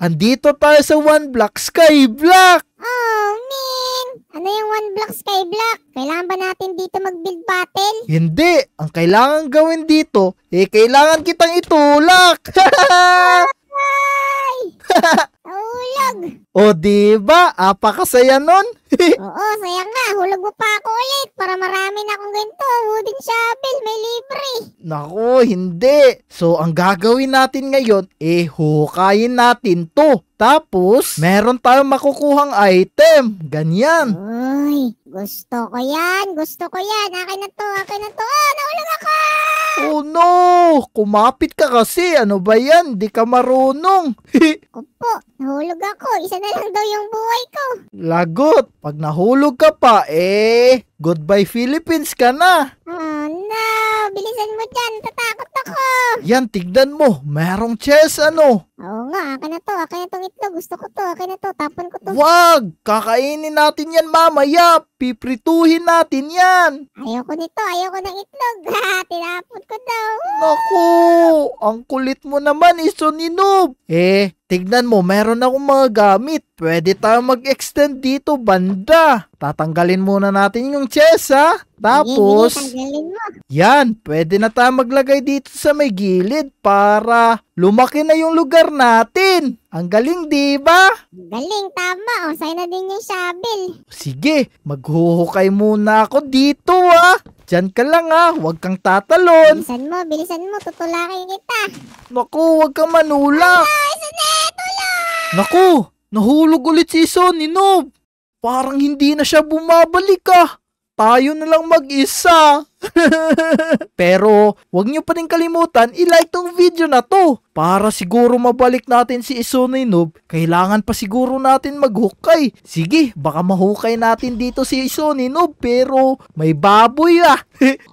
Andito tayo sa One Block Sky Block! Oh, man! Ano yung One Block Sky Block? Kailangan ba natin dito mag-build battle? Hindi! Ang kailangan gawin dito, eh, kailangan kitang itulak! Ay! hulog. O di ba? Apakasaya nun. Oo, saya nga. Hulog mo pa ako ulit para marami na akong ganito. Wooden shovel, may libre. Nako, hindi. So, ang gagawin natin ngayon, eh, hukayin natin to. Tapos, meron tayong makukuhang item. Ganyan. Uy, gusto ko yan. Gusto ko yan. Akin na to, akin na to. Oh, ah, nahulog ako! Oh no! mo. Oh, kumapit ka kasi. Ano ba yan? Di ka marunong. Opo, nahulog ako. Isa na lang daw yung buhay ko. Lagot. Pag nahulog ka pa, eh, goodbye Philippines ka na. Oh, no bilisan mo dyan. Tatakot ako. Yan, tigdan mo. Merong chest, ano? Oo nga, akin na to. Akin na tong itlog. Gusto ko to. Akin na to. Tapon ko to. Wag! Kakainin natin yan mamaya. Piprituhin natin yan. Ayoko nito. Ayoko ng itlog. Ha, tinapon ko daw. Naku! Ang kulit mo naman, Iso Noob. Eh, Tignan mo, meron akong mga gamit. Pwede tayo mag-extend dito, banda. Tatanggalin muna natin yung chess, ha? Tapos, yan, pwede na tayo maglagay dito sa may gilid para lumaki na yung lugar natin. Ang galing, di ba? Galing, tama. O, sa'yo na din yung shabel. Sige, maghuhukay muna ako dito, ha? Diyan ka lang ah, huwag kang tatalon. Bilisan mo, bilisan mo, tutulakin kita. Naku, huwag kang manula. Ay, ano? Naku, nahulog ulit si Son, Inob. Parang hindi na siya bumabalik ah. Tayo na lang mag-isa. Pero, wag nyo pa rin kalimutan, i-like tong video na to. Para siguro mabalik natin si Isunay Noob, kailangan pa siguro natin maghukay. Sige, baka mahukay natin dito si Isunay Noob, pero may baboy ah.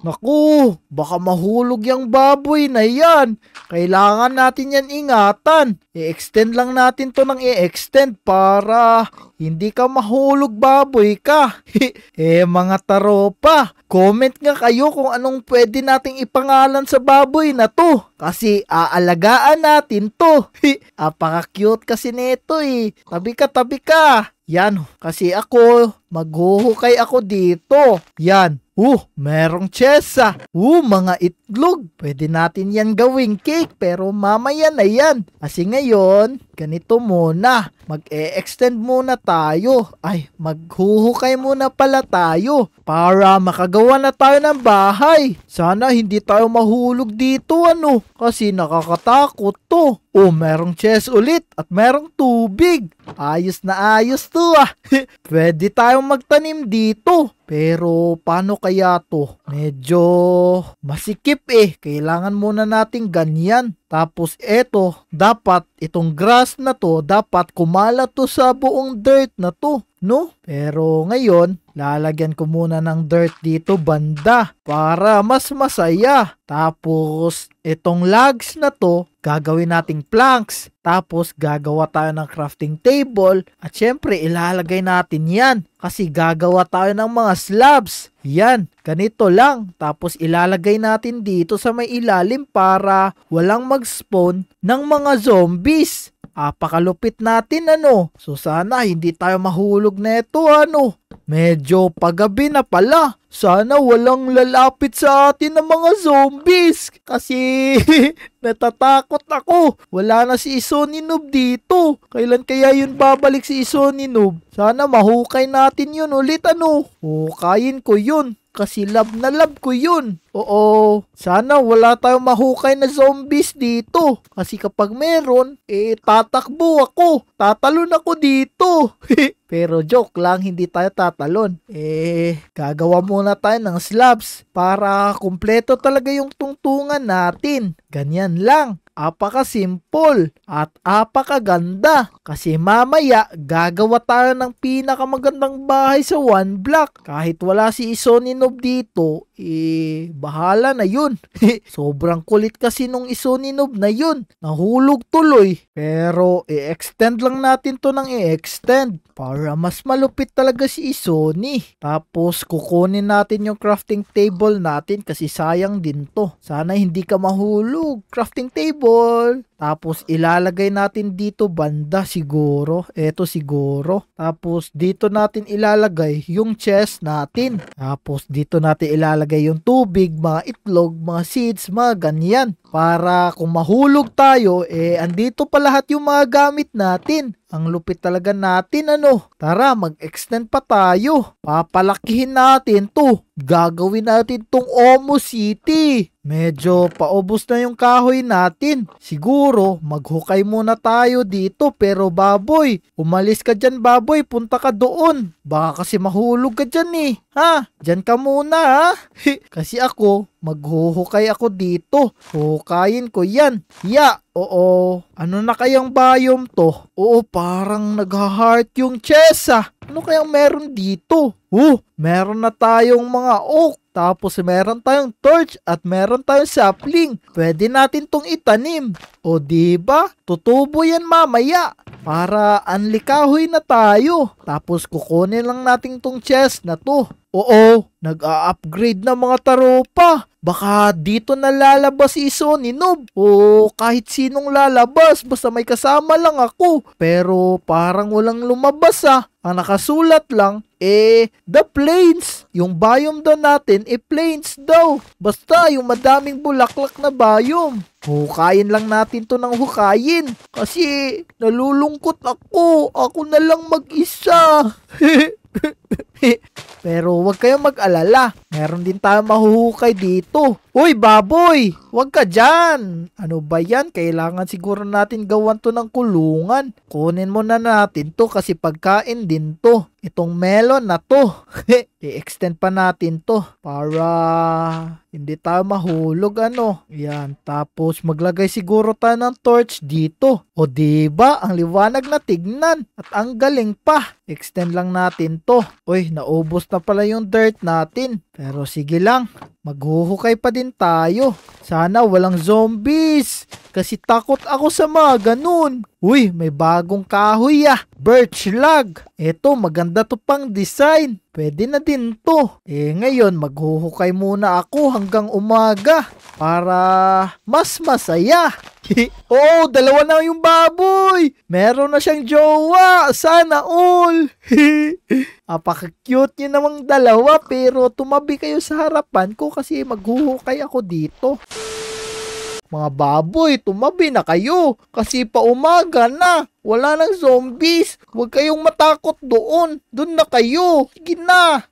Naku, baka mahulog yung baboy na yan. Kailangan natin yan ingatan. I-extend lang natin to ng i-extend para hindi ka mahulog baboy ka. eh mga taropa, comment nga kayo tayo kung anong pwede nating ipangalan sa baboy na to. Kasi aalagaan natin to. Apaka-cute kasi nito eh. Tabi ka, tabi ka. Yan, kasi ako, maghuhukay ako dito. Yan. Uh, merong chesa. Uh, mga itlog. Pwede natin yan gawing cake pero mamaya na yan. Kasi ngayon, ganito muna. Mag-e-extend muna tayo. Ay, maghuhukay muna pala tayo para makagawa na tayo ng bahay. Sana hindi tayo mahulog dito ano kasi nakakatakot to. O, oh, merong chess ulit at merong tubig. Ayos na ayos to ah. Pwede tayong magtanim dito. Pero paano kaya to? Medyo masikip eh. Kailangan muna nating ganyan. Tapos eto, dapat itong grass na to, dapat kumalat to sa buong dirt na to no? Pero ngayon, lalagyan ko muna ng dirt dito banda para mas masaya. Tapos, itong logs na to, gagawin nating planks. Tapos, gagawa tayo ng crafting table. At syempre, ilalagay natin yan kasi gagawa tayo ng mga slabs. Yan, ganito lang. Tapos, ilalagay natin dito sa may ilalim para walang mag-spawn ng mga zombies. Apakalupit natin ano. So sana hindi tayo mahulog neto ano. Medyo paggabi na pala. Sana walang lalapit sa atin ng mga zombies. Kasi natatakot ako. Wala na si Noob dito. Kailan kaya yun babalik si Noob? Sana mahukay natin yun ulit ano. Hukayin ko yun kasi love na love ko yun. Oo, sana wala tayong mahukay na zombies dito. Kasi kapag meron, eh tatakbo ako. Tatalon ako dito. Pero joke lang, hindi tayo tatalon. Eh, gagawa muna tayo ng slabs para kumpleto talaga yung tungtungan natin. Ganyan lang apaka-simple at apakaganda. Kasi mamaya, gagawa tayo ng pinakamagandang bahay sa one block. Kahit wala si Isoninov dito, eh, bahala na yun. Sobrang kulit kasi nung iso ni Nob na yun. Nahulog tuloy. Pero, i-extend lang natin to ng i-extend para mas malupit talaga si Isoni. Tapos, kukunin natin yung crafting table natin kasi sayang din to. Sana hindi ka mahulog. Crafting table! Tapos ilalagay natin dito banda siguro. Ito siguro. Tapos dito natin ilalagay yung chest natin. Tapos dito natin ilalagay yung tubig, mga itlog, mga seeds, mga ganyan. Para kung mahulog tayo, eh andito pa lahat yung mga gamit natin. Ang lupit talaga natin ano. Tara, mag-extend pa tayo. Papalakihin natin to. Gagawin natin tong Omo City. Medyo paubos na yung kahoy natin. Siguro, maghukay muna tayo dito pero baboy, umalis ka dyan baboy, punta ka doon. Baka kasi mahulog ka dyan eh. Ha? Diyan ka muna ha? Kasi ako, maghuhukay ako dito. Huhukayin ko yan. Ya! Oo. Ano na kayang biome to? Oo, parang nag-heart yung chesa. Ano kayang meron dito? Oh, meron na tayong mga oak. Tapos meron tayong torch at meron tayong sapling. Pwede natin tong itanim. O di ba? Tutubo yan mamaya para anlikahoy na tayo. Tapos kukunin lang natin tong chest na to. Oo, nag-a-upgrade na mga taropa. Baka dito na lalabas si Sony Noob. O kahit sinong lalabas, basta may kasama lang ako. Pero parang walang lumabas ah. Ang nakasulat lang, eh, the plains. Yung biome daw natin, eh, plains daw. Basta, yung madaming bulaklak na biome. Hukayin lang natin to ng hukayin. Kasi, nalulungkot ako. Ako na lang mag-isa. Pero huwag kayong mag-alala. Meron din tayo mahuhukay dito. Uy, baboy! Huwag ka dyan! Ano ba yan? Kailangan siguro natin gawan to ng kulungan. Kunin mo na natin to kasi pagkain din to. Itong melon na to. I-extend pa natin to para hindi tayo mahulog ano. Yan, tapos maglagay siguro tayo ng torch dito. O diba, ang liwanag na tignan at ang galing pa. Extend lang natin to. Uy, naubos na pala yung dirt natin. Pero sige lang, maghuhukay pa din tayo. Sana walang zombies. Kasi takot ako sa mga ganun. Uy, may bagong kahoy ah. Birch log. Eto, maganda to pang design. Pwede na din to. Eh ngayon, maghuhukay muna ako hanggang umaga para mas masaya. Oo, oh, dalawa na yung baboy. Meron na siyang jowa. Sana all. Apaka-cute niya namang dalawa pero tumabi kayo sa harapan ko kasi maghuhukay ako dito. Mga baboy, tumabi na kayo kasi paumaga na. Wala nang zombies. Huwag kayong matakot doon. Doon na kayo. Sige na.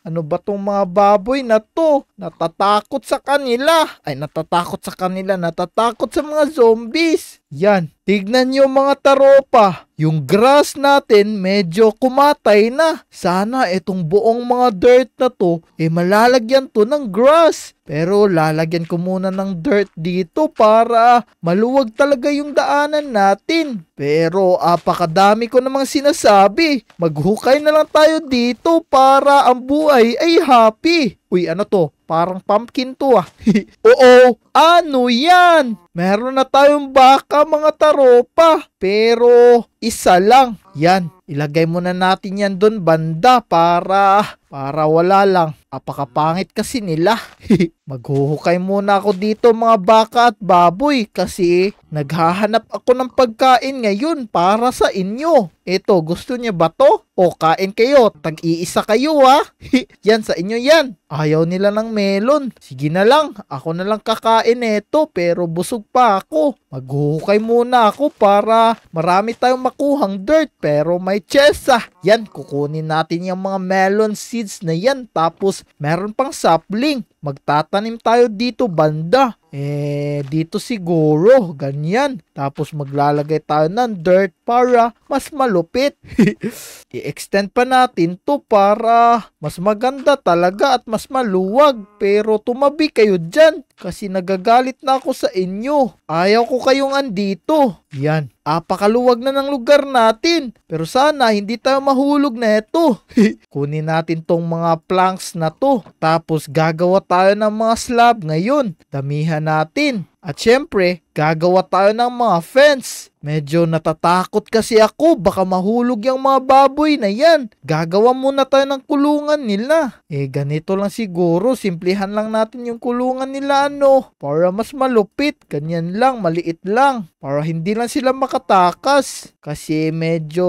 ano ba tong mga baboy na to? Natatakot sa kanila. Ay, natatakot sa kanila. Natatakot sa mga zombies. Yan. Tignan nyo mga taropa. Yung grass natin medyo kumatay na. Sana itong buong mga dirt na to, eh malalagyan to ng grass. Pero lalagyan ko muna ng dirt dito para maluwag talaga yung daanan natin. Pero pero apakadami ko namang sinasabi. Maghukay na lang tayo dito para ang buhay ay happy. Uy, ano to? Parang pumpkin to ah. Oo, ano yan? Meron na tayong baka mga taropa. Pero isa lang yan, ilagay muna natin yan doon banda para para wala lang. Apakapangit kasi nila. Maghuhukay muna ako dito mga baka at baboy kasi naghahanap ako ng pagkain ngayon para sa inyo. Ito, gusto niya ba to? O kain kayo, tag-iisa kayo ha. yan sa inyo yan. Ayaw nila ng melon. Sige na lang, ako na lang kakain eto pero busog pa ako. Maghuhukay muna ako para marami tayong makuhang dirt. Pero pero may chesa. Yan, kukunin natin yung mga melon seeds na yan. Tapos, meron pang sapling. Magtatanim tayo dito banda. Eh, dito siguro, ganyan. Tapos maglalagay tayo ng dirt para mas malupit. I-extend pa natin to para mas maganda talaga at mas maluwag. Pero tumabi kayo dyan kasi nagagalit na ako sa inyo. Ayaw ko kayong andito. Yan, apakaluwag na ng lugar natin. Pero sana hindi tayo mahulog na ito. Kunin natin tong mga planks na to. Tapos gagawa tayo ng mga slab ngayon. Damihan natin. At syempre, Gagawa tayo ng mga fence. Medyo natatakot kasi ako, baka mahulog yung mga baboy na yan. Gagawa muna tayo ng kulungan nila. Eh ganito lang siguro, simplihan lang natin yung kulungan nila ano. Para mas malupit, ganyan lang, maliit lang. Para hindi lang sila makatakas. Kasi medyo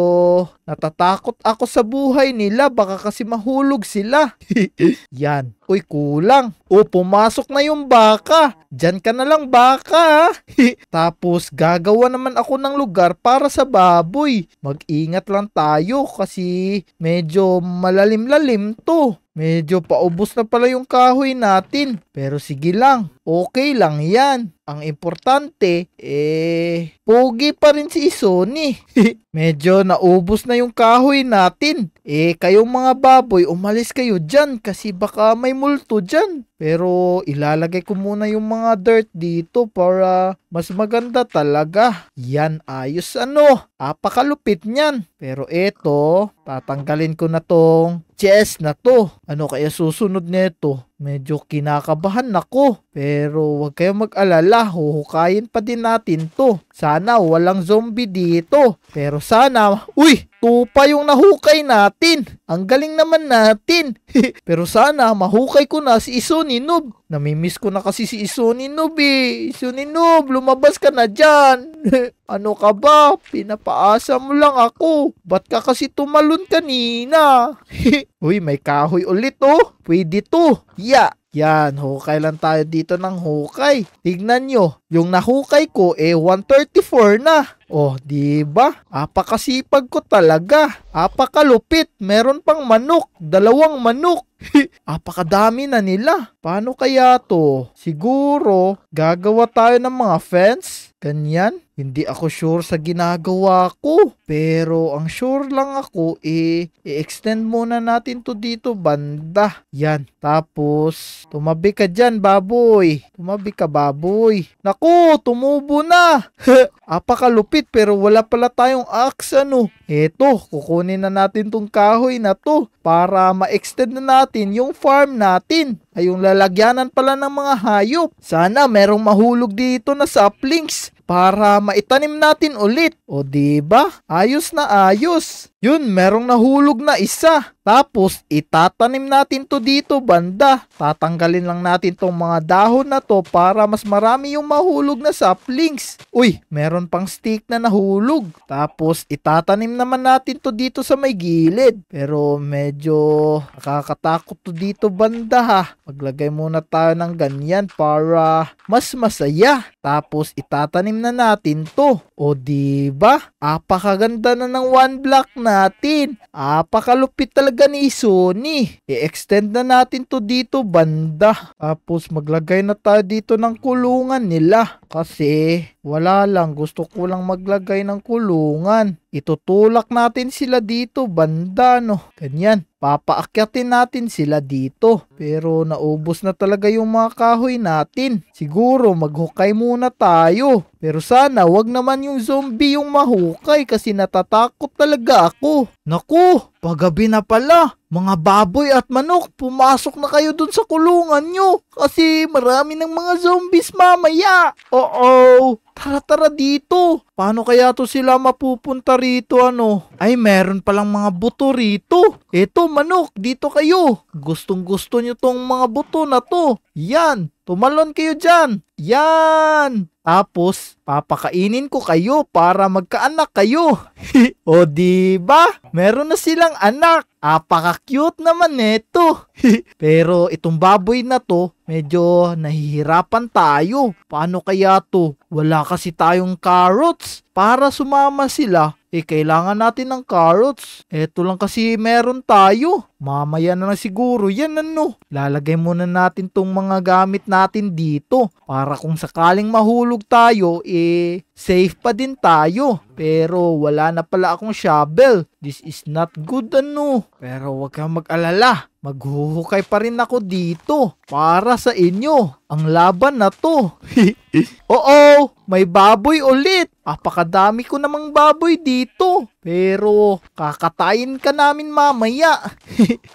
natatakot ako sa buhay nila, baka kasi mahulog sila. yan. Uy, kulang. O, oh, pumasok na yung baka. Diyan ka na lang baka, ha? Tapos gagawa naman ako ng lugar para sa baboy. Mag-ingat lang tayo kasi medyo malalim-lalim to. Medyo paubos na pala yung kahoy natin. Pero sige lang, okay lang yan. Ang importante, eh, pogi pa rin si Sony. Medyo naubos na yung kahoy natin. Eh, kayong mga baboy, umalis kayo dyan kasi baka may multo dyan. Pero ilalagay ko muna yung mga dirt dito para mas maganda talaga. Yan, ayos ano. Apakalupit niyan. Pero eto, tatanggalin ko na tong chess na to. Ano kaya susunod nito? Medyo kinakabahan ako. Pero wag kayong mag-alala, huhukayin pa din natin to. Sana walang zombie dito. Pero sana, uy! tupa yung nahukay natin. Ang galing naman natin. Pero sana mahukay ko na si Isuni Noob. Namimiss ko na kasi si Isuni Noob eh. Isuni Noob, lumabas ka na dyan. ano ka ba? Pinapaasa mo lang ako. Ba't ka kasi tumalon kanina? Uy, may kahoy ulit oh. Pwede to. Yeah. Yan, hukay lang tayo dito ng hukay. Tignan nyo, yung nahukay ko eh 134 na. Oh, di ba? Apakasipag ko talaga. Apakalupit. Meron pang manok. Dalawang manok. Apakadami na nila. Paano kaya to? Siguro, gagawa tayo ng mga fence? Ganyan? Hindi ako sure sa ginagawa ko. Pero ang sure lang ako, eh, i-extend muna natin to dito, banda. Yan. Tapos, tumabi ka dyan, baboy. Tumabi ka, baboy. Naku, tumubo na. Apakalupit, pero wala pala tayong axe, ano. Eto, kukunin na natin tong kahoy na to para ma-extend na natin yung farm natin ay yung lalagyanan pala ng mga hayop. Sana merong mahulog dito na saplings para maitanim natin ulit. O di ba? Ayos na ayos. Yun, merong nahulog na isa. Tapos, itatanim natin to dito banda. Tatanggalin lang natin tong mga dahon na to para mas marami yung mahulog na saplings. Uy, meron pang stick na nahulog. Tapos, itatanim naman natin to dito sa may gilid. Pero, medyo nakakatakot to dito banda ha. Maglagay muna tayo ng ganyan para mas masaya. Tapos, itatanim na natin to. O, diba? Apakaganda na ng one block natin. Apakalupit talaga ni Sony. I-extend na natin to dito banda. Tapos maglagay na tayo dito ng kulungan nila. Kasi wala lang, gusto ko lang maglagay ng kulungan. Itutulak natin sila dito, banda no. Ganyan, papaakyatin natin sila dito. Pero naubos na talaga yung mga kahoy natin. Siguro maghukay muna tayo. Pero sana wag naman yung zombie yung mahukay kasi natatakot talaga ako. Naku, pagabi na pala. Mga baboy at manok, pumasok na kayo dun sa kulungan nyo kasi marami ng mga zombies mamaya. Oo, tara tara dito. Paano kaya to sila mapupunta rito ano? Ay meron palang mga buto rito. Ito manok, dito kayo. Gustong gusto nyo tong mga buto na to. Yan, tumalon kayo dyan. Yan! Tapos, papakainin ko kayo para magkaanak kayo. o di ba? Meron na silang anak. Apaka-cute naman nito. Pero itong baboy na to, medyo nahihirapan tayo. Paano kaya to? Wala kasi tayong carrots. Para sumama sila, eh kailangan natin ng carrots. Eto lang kasi meron tayo. Mamaya na, lang siguro yan ano. Lalagay muna natin tong mga gamit natin dito. Para kung sakaling mahulog tayo, eh safe pa din tayo. Pero wala na pala akong shovel. This is not good ano. Pero wag kang mag-alala. Maghuhukay pa rin ako dito para sa inyo ang laban na to. Oo, may baboy ulit. Apakadami ko namang baboy dito. Pero kakatayin ka namin mamaya.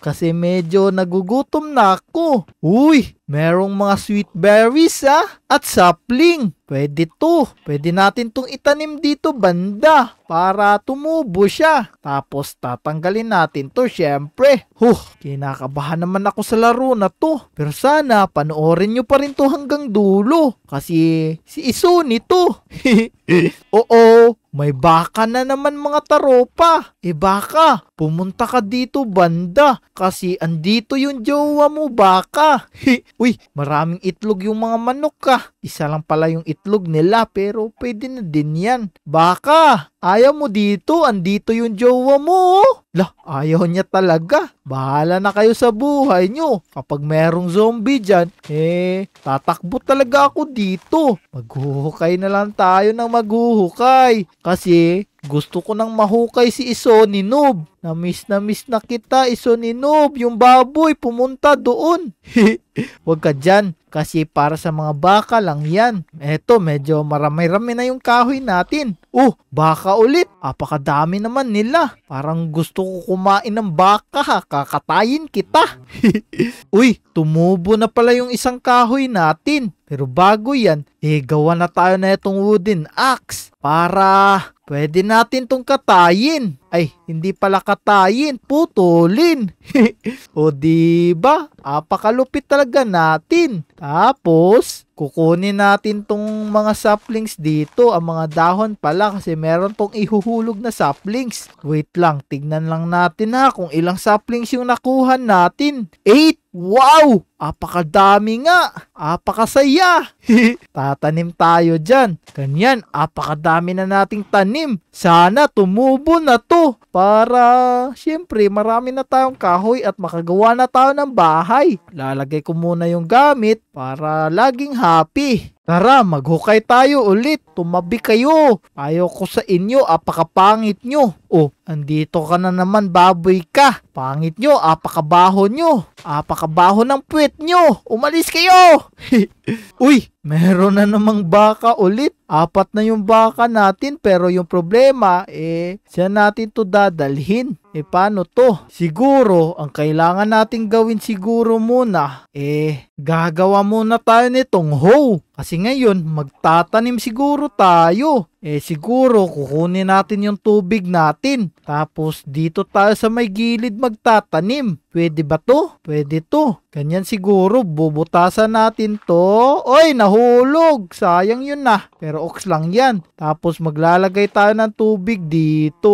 Kasi medyo nagugutom na ako. Uy, merong mga sweet berries ha? At sapling. Pwede to. Pwede natin tong itanim dito banda para tumubo siya. Tapos tatanggalin natin to syempre. Huh, kinakabahan naman ako sa laro na to. Pero sa sana panoorin nyo pa rin to hanggang dulo kasi si Isu nito. Oo, may baka na naman mga taropa. E baka, pumunta ka dito banda kasi andito yung jowa mo baka. Uy, maraming itlog yung mga manok ka. Ah. Isa lang pala yung itlog nila pero pwede na din yan. Baka, Ayaw mo dito, andito yung jowa mo. Oh. Lah, ayaw niya talaga. Bahala na kayo sa buhay nyo. Kapag merong zombie dyan, eh, tatakbo talaga ako dito. Maghuhukay na lang tayo ng maghuhukay. Kasi, gusto ko nang mahukay si Isoni Noob. Namiss na miss na kita, Isoni Noob. Yung baboy, pumunta doon. Huwag ka dyan, kasi para sa mga baka lang yan. Eto, medyo maramay-rami na yung kahoy natin. Oh, baka ulit. Apakadami naman nila. Parang gusto ko kumain ng baka ha, kakatayin kita. Uy, tumubo na pala yung isang kahoy natin. Pero bago yan, eh gawa na tayo na itong wooden axe para Pwede natin tong katayin. Ay, hindi pala katayin, putulin. o di ba? Apakalupit talaga natin. Tapos, kukunin natin tong mga saplings dito, ang mga dahon pala kasi meron tong ihuhulog na saplings. Wait lang, tignan lang natin ha kung ilang saplings yung nakuha natin. 8! Wow! Apakadami nga! Apakasaya! Tatanim tayo dyan. Ganyan, apakadami na nating tanim. Sana tumubo na to para syempre marami na tayong kahoy at makagawa na tayo ng bahay. Lalagay ko muna yung gamit para laging happy. Tara, maghukay tayo ulit. Tumabi kayo. Ayoko sa inyo, apakapangit nyo. Oh, andito ka na naman, baboy ka. Pangit nyo, apakabaho nyo. Apakabaho ng puwet nyo. Umalis kayo! Uy, meron na namang baka ulit apat na yung baka natin pero yung problema eh siya natin to dadalhin. Eh paano to? Siguro ang kailangan natin gawin siguro muna eh gagawa muna tayo nitong hoe. Kasi ngayon magtatanim siguro tayo eh siguro kukunin natin yung tubig natin. Tapos dito tayo sa may gilid magtatanim. Pwede ba to? Pwede to. Ganyan siguro, bubutasan natin to. Oy, nahulog! Sayang yun na. Pero ox lang yan. Tapos maglalagay tayo ng tubig dito.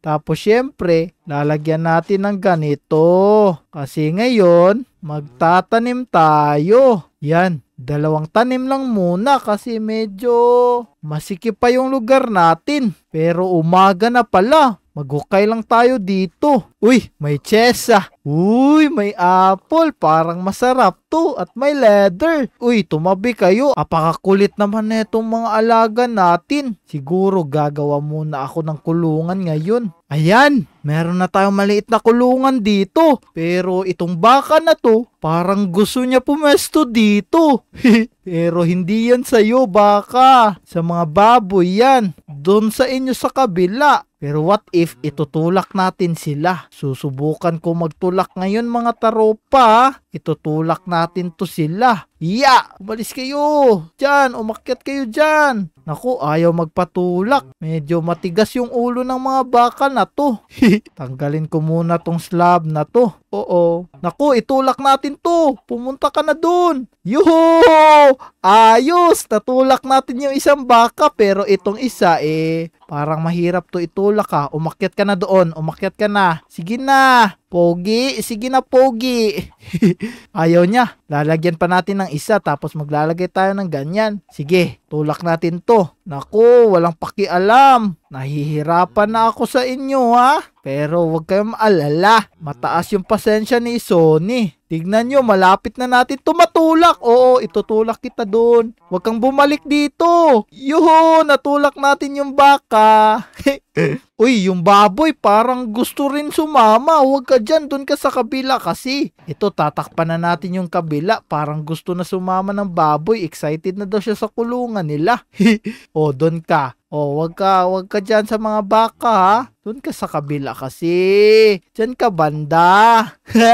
Tapos syempre, lalagyan natin ng ganito. Kasi ngayon, magtatanim tayo. Yan, Dalawang tanim lang muna kasi medyo masikip pa yung lugar natin. Pero umaga na pala. Maghukay lang tayo dito. Uy, may chesa. Uy, may apple. Parang masarap to. At may leather. Uy, tumabi kayo. Apakakulit naman na itong mga alaga natin. Siguro gagawa muna ako ng kulungan ngayon. Ayan, meron na tayong maliit na kulungan dito. Pero itong baka na to, parang gusto niya pumesto dito. Pero hindi yan sa'yo, baka. Sa mga baboy yan. Doon sa inyo sa kabila. Pero what if itutulak natin sila? Susubukan ko magtulak ngayon mga taropa Itutulak natin to sila. Ya! Yeah! Umalis kayo! Diyan! Umakyat kayo diyan! Naku, ayaw magpatulak. Medyo matigas yung ulo ng mga baka na to. Tanggalin ko muna tong slab na to. Oo. Naku, itulak natin to. Pumunta ka na dun. Yuhu! Ayos! Natulak natin yung isang baka pero itong isa eh parang mahirap to itulak ha. Umakyat ka na doon. Umakyat ka na. Sige na. Pogi, sige na Pogi. Ayaw niya. Lalagyan pa natin ng isa tapos maglalagay tayo ng ganyan. Sige, tulak natin to. Naku, walang pakialam. Nahihirapan na ako sa inyo ha. Pero huwag kayong maalala. Mataas yung pasensya ni Sony. Tignan nyo, malapit na natin tumatulak. Oo, itutulak kita doon. Huwag kang bumalik dito. Yuhu, natulak natin yung baka. Uy, yung baboy, parang gusto rin sumama. Huwag ka dyan, doon ka sa kabila kasi. Ito, tatakpan na natin yung kabila. Parang gusto na sumama ng baboy. Excited na daw siya sa kulungan nila. o, doon ka. O, huwag ka, huwag ka dyan sa mga baka ha. Doon ka sa kabila kasi. Diyan ka banda.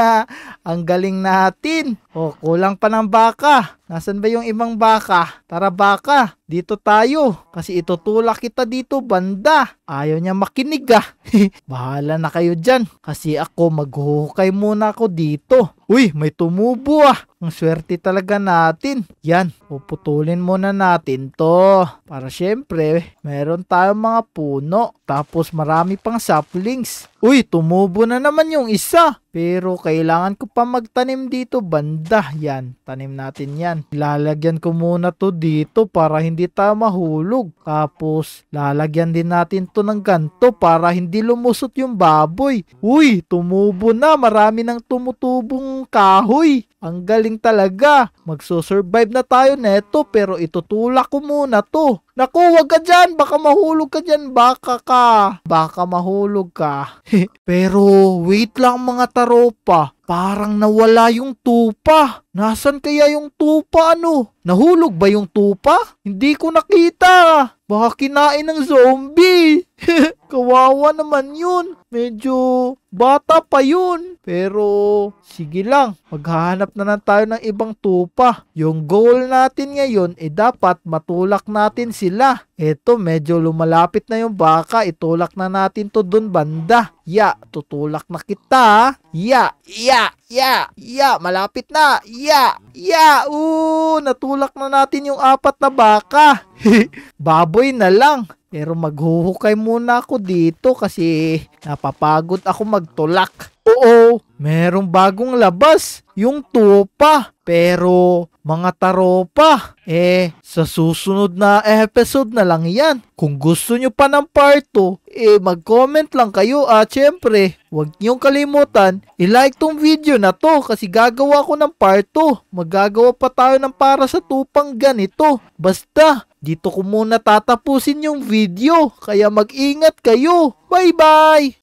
Ang galing natin. O, oh, kulang pa ng baka. Nasaan ba yung ibang baka? Tara baka, dito tayo. Kasi itutulak kita dito banda. Ayaw niya makinig ah. Bahala na kayo dyan. Kasi ako maghuhukay muna ako dito. Uy, may tumubo ah. Ang swerte talaga natin. Yan, puputulin muna natin to. Para syempre, meron tayong mga puno. Tapos marami pang saplings. Uy, tumubo na naman yung isa. Pero kailangan ko pa magtanim dito banda. Yan, tanim natin yan. Lalagyan ko muna to dito para hindi tayo mahulog. Tapos, lalagyan din natin to ng ganto para hindi lumusot yung baboy. Uy, tumubo na. Marami nang tumutubong kahoy. Ang galing talaga. Magsusurvive na tayo neto pero itutulak ko muna to. Naku, wag ka dyan. Baka mahulog ka dyan. Baka ka. Baka mahulog ka. Pero wait lang mga taropa. Parang nawala yung tupa. Nasaan kaya yung tupa ano? Nahulog ba yung tupa? Hindi ko nakita. Baka kinain ng zombie. Kawawa naman yun. Medyo bata pa yun. Pero sige lang, maghahanap na lang tayo ng ibang tupa. Yung goal natin ngayon ay eh, dapat matulak natin si sila. Eto, medyo lumalapit na yung baka. Itulak na natin to dun banda. Ya, tutulak na kita. Ya, ya, ya, ya, malapit na. Ya, ya, oo, natulak na natin yung apat na baka. Baboy na lang. Pero maghuhukay muna ako dito kasi napapagod ako magtulak. Oo, merong bagong labas, yung tupa. Pero mga taropa. Eh, sa susunod na episode na lang yan. Kung gusto nyo pa ng part 2, eh mag-comment lang kayo at syempre, huwag nyong kalimutan, i-like tong video na to kasi gagawa ko ng part 2. Magagawa pa tayo ng para sa tupang ganito. Basta, dito ko muna tatapusin yung video, kaya mag-ingat kayo. Bye-bye!